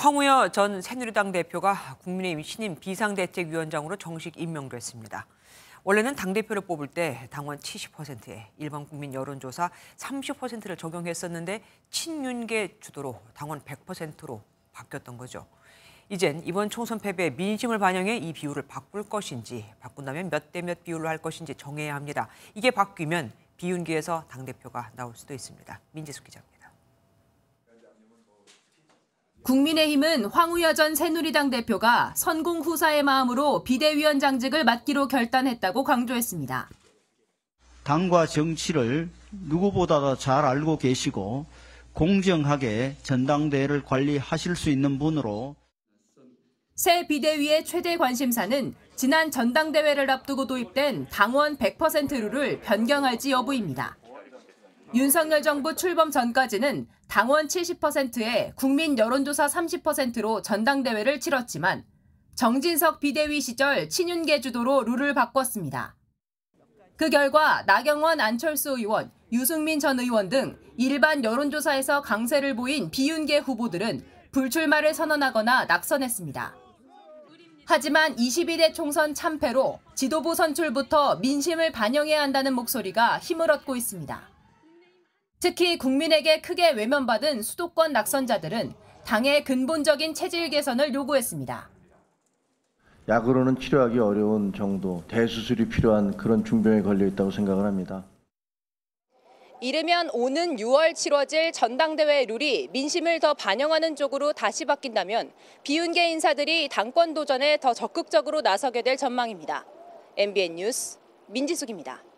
황우여 전 새누리당 대표가 국민의힘 신임 비상대책위원장으로 정식 임명됐습니다. 원래는 당대표를 뽑을 때 당원 70%에 일반 국민 여론조사 30%를 적용했었는데 친윤계 주도로 당원 100%로 바뀌었던 거죠. 이젠 이번 총선 패배에 민심을 반영해 이 비율을 바꿀 것인지 바꾼다면 몇 대 몇 비율로 할 것인지 정해야 합니다. 이게 바뀌면 비윤기에서 당대표가 나올 수도 있습니다. 민지숙 기자입니다. 국민의힘은 황우여 전 새누리당 대표가 선공 후사의 마음으로 비대위원장직을 맡기로 결단했다고 강조했습니다. 당과 정치를 누구보다도 잘 알고 계시고 공정하게 전당대회를 관리하실 수 있는 분으로 새 비대위의 최대 관심사는 지난 전당대회를 앞두고 도입된 당원 100% 룰을 변경할지 여부입니다. 윤석열 정부 출범 전까지는 당원 70%에 국민 여론조사 30%로 전당대회를 치렀지만 정진석 비대위 시절 친윤계 주도로 룰을 바꿨습니다. 그 결과 나경원, 안철수 의원, 유승민 전 의원 등 일반 여론조사에서 강세를 보인 비윤계 후보들은 불출마를 선언하거나 낙선했습니다. 하지만 22대 총선 참패로 지도부 선출부터 민심을 반영해야 한다는 목소리가 힘을 얻고 있습니다. 특히 국민에게 크게 외면받은 수도권 낙선자들은 당의 근본적인 체질 개선을 요구했습니다. 약으로는 치료하기 어려운 정도, 대수술이 필요한 그런 중병에 걸려 있다고 생각을 합니다. 이르면 오는 6월 치러질 전당대회 룰이 민심을 더 반영하는 쪽으로 다시 바뀐다면 비윤계 인사들이 당권 도전에 더 적극적으로 나서게 될 전망입니다. MBN 뉴스 민지숙입니다.